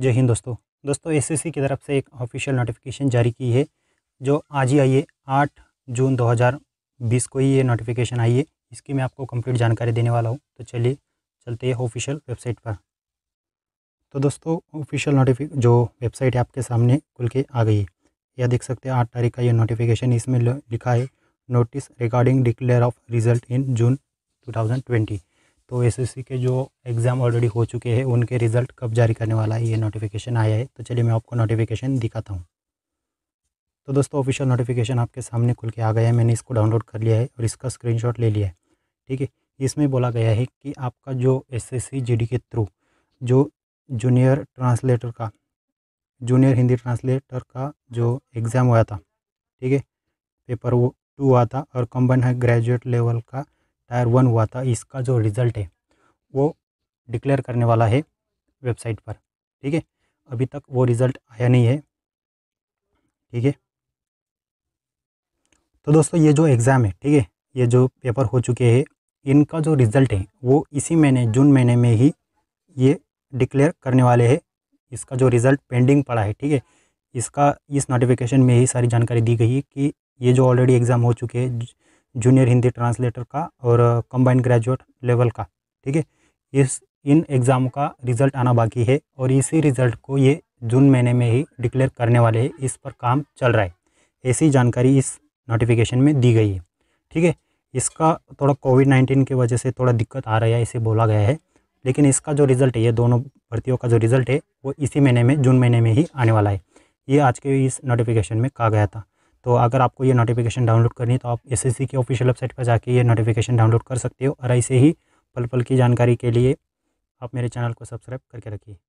जय हिंद दोस्तों दोस्तों एसएससी की तरफ से एक ऑफिशियल नोटिफिकेशन जारी की है जो आज ही आई है आठ जून 2020 को ही ये नोटिफिकेशन आई है इसकी मैं आपको कंप्लीट जानकारी देने वाला हूँ तो चलिए चलते हैं ऑफिशियल वेबसाइट पर तो दोस्तों ऑफिशियल नोटिफिक जो वेबसाइट है आपके सामने खुल के आ गई है यह देख सकते हैं आठ तारीख का ये नोटिफिकेशन इसमें लिखा है notice regarding declare of result in June two तो एसएससी के जो एग्ज़ाम ऑलरेडी हो चुके हैं उनके रिज़ल्ट कब जारी करने वाला है ये नोटिफिकेशन आया है तो चलिए मैं आपको नोटिफिकेशन दिखाता हूँ तो दोस्तों ऑफिशियल नोटिफिकेशन आपके सामने खुल के आ गया है मैंने इसको डाउनलोड कर लिया है और इसका स्क्रीनशॉट ले लिया है ठीक है इसमें बोला गया है कि आपका जो एस एस के थ्रू जो जूनियर ट्रांसलेटर का जूनियर हिंदी ट्रांसलेटर का जो एग्ज़ाम हुआ था ठीक है पेपर वो टू हुआ था और कम्बाइन है ग्रेजुएट लेवल का टायर वन हुआ था इसका जो रिज़ल्ट है वो डिक्लेयर करने वाला है वेबसाइट पर ठीक है अभी तक वो रिज़ल्ट आया नहीं है ठीक है तो दोस्तों ये जो एग्ज़ाम है ठीक है ये जो पेपर हो चुके हैं इनका जो रिज़ल्ट है वो इसी महीने जून महीने में ही ये डिक्लेयर करने वाले हैं इसका जो रिज़ल्ट पेंडिंग पड़ा है ठीक है इसका इस नोटिफिकेशन में ही सारी जानकारी दी गई है कि ये जो ऑलरेडी एग्ज़ाम हो चुके हैं जूनियर हिंदी ट्रांसलेटर का और कंबाइंड ग्रेजुएट लेवल का ठीक है इस इन एग्ज़ाम का रिज़ल्ट आना बाकी है और इसी रिज़ल्ट को ये जून महीने में ही डिक्लेयर करने वाले हैं इस पर काम चल रहा है ऐसी जानकारी इस नोटिफिकेशन में दी गई है ठीक है इसका थोड़ा कोविड नाइन्टीन की वजह से थोड़ा दिक्कत आ रहा है इसे बोला गया है लेकिन इसका जो रिज़ल्ट है ये दोनों भर्तियों का जो रिज़ल्ट है वो इसी महीने में जून महीने में ही आने वाला है ये आज के इस नोटिफिकेशन में कहा गया था तो अगर आपको ये नोटिफिकेशन डाउनलोड करनी है तो आप एस की ऑफिशियल वेबसाइट पर जाके ये नोटिफिकेशन डाउनलोड कर सकते हो और ऐसे ही पल पल की जानकारी के लिए आप मेरे चैनल को सब्सक्राइब करके रखिए